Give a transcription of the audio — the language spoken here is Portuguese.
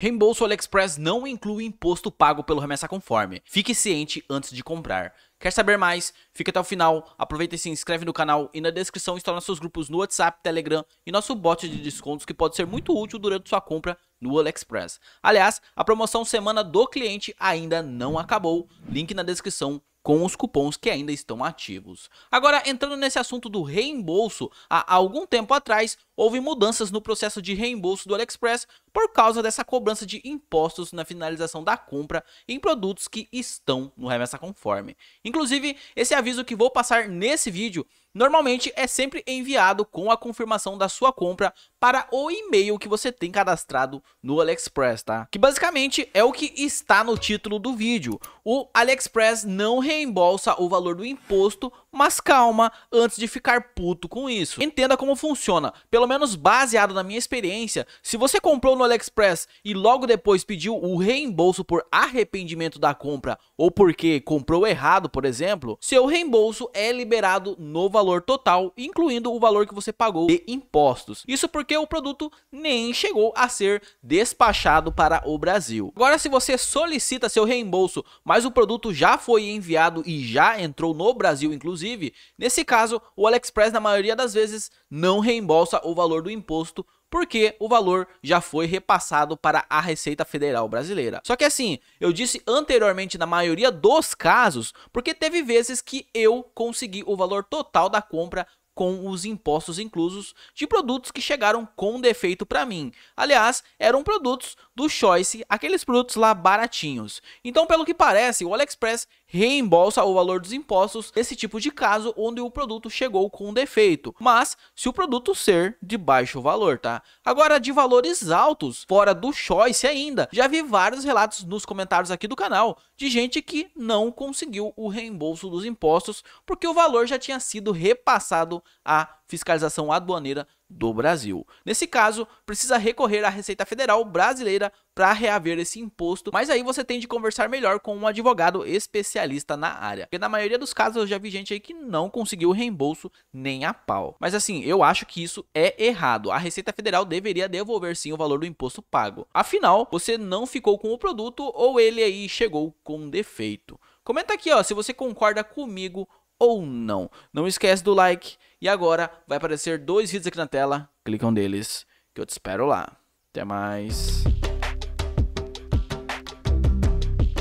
Reembolso AliExpress não inclui imposto pago pelo remessa conforme. Fique ciente antes de comprar. Quer saber mais? Fica até o final, aproveita e se inscreve no canal e na descrição estão nossos grupos no WhatsApp, Telegram e nosso bot de descontos que pode ser muito útil durante sua compra no AliExpress. Aliás, a promoção Semana do Cliente ainda não acabou. Link na descrição com os cupons que ainda estão ativos. Agora, entrando nesse assunto do reembolso, há algum tempo atrás houve mudanças no processo de reembolso do AliExpress por causa dessa cobrança de impostos na finalização da compra em produtos que estão no remessa conforme. Inclusive, esse aviso que vou passar nesse vídeo normalmente é sempre enviado com a confirmação da sua compra para o e-mail que você tem cadastrado no AliExpress, tá? Que basicamente é o que está no título do vídeo. O AliExpress não reembolsa o valor do imposto mas calma antes de ficar puto com isso. Entenda como funciona. Pelo menos baseado na minha experiência, se você comprou no AliExpress e logo depois pediu o reembolso por arrependimento da compra ou porque comprou errado, por exemplo, seu reembolso é liberado no valor total, incluindo o valor que você pagou de impostos. Isso porque o produto nem chegou a ser despachado para o Brasil. Agora, se você solicita seu reembolso, mas o produto já foi enviado e já entrou no Brasil, inclusive inclusive. Nesse caso, o AliExpress na maioria das vezes não reembolsa o valor do imposto porque o valor já foi repassado para a Receita Federal Brasileira. Só que assim, eu disse anteriormente na maioria dos casos, porque teve vezes que eu consegui o valor total da compra com os impostos inclusos de produtos que chegaram com defeito para mim. Aliás, eram produtos do Choice, aqueles produtos lá baratinhos. Então, pelo que parece, o AliExpress reembolsa o valor dos impostos nesse tipo de caso onde o produto chegou com um defeito, mas se o produto ser de baixo valor, tá? Agora, de valores altos, fora do choice ainda, já vi vários relatos nos comentários aqui do canal de gente que não conseguiu o reembolso dos impostos porque o valor já tinha sido repassado à fiscalização aduaneira do Brasil. Nesse caso, precisa recorrer à Receita Federal brasileira para reaver esse imposto, mas aí você tem de conversar melhor com um advogado especialista na área. Porque na maioria dos casos eu já vi gente aí que não conseguiu reembolso nem a pau. Mas assim, eu acho que isso é errado. A Receita Federal deveria devolver sim o valor do imposto pago. Afinal, você não ficou com o produto ou ele aí chegou com defeito. Comenta aqui, ó, se você concorda comigo ou não. Não esquece do like e agora vai aparecer dois vídeos aqui na tela, clicam deles. que eu te espero lá. Até mais.